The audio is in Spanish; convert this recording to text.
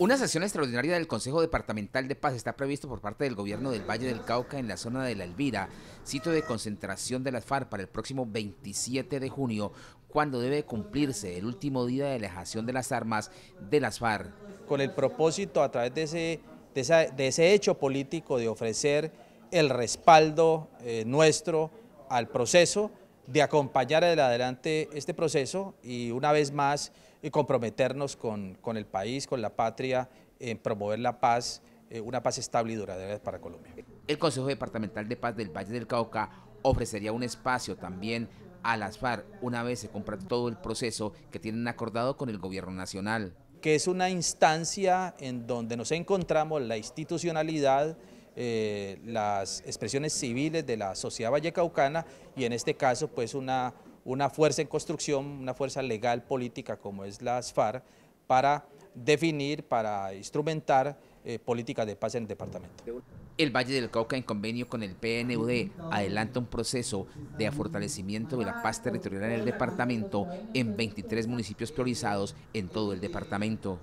Una sesión extraordinaria del Consejo Departamental de Paz está previsto por parte del gobierno del Valle del Cauca en la zona de La Elvira, sitio de concentración de las FARC para el próximo 27 de junio, cuando debe cumplirse el último día de alejación de las armas de las FARC. Con el propósito a través de ese, hecho político de ofrecer el respaldo eh, nuestro al proceso, de acompañar adelante este proceso y una vez más eh, comprometernos con, el país, con la patria, en promover la paz, eh, una paz estable y duradera para Colombia. El Consejo Departamental de Paz del Valle del Cauca ofrecería un espacio también a las FARC una vez se compra todo el proceso que tienen acordado con el gobierno nacional. Que es una instancia en donde nos encontramos la institucionalidad, eh, las expresiones civiles de la sociedad vallecaucana y en este caso pues una, una fuerza en construcción, una fuerza legal política como es la FARC para definir, para instrumentar eh, políticas de paz en el departamento. El Valle del Cauca, en convenio con el PNUD, adelanta un proceso de fortalecimiento de la paz territorial en el departamento en 23 municipios priorizados en todo el departamento.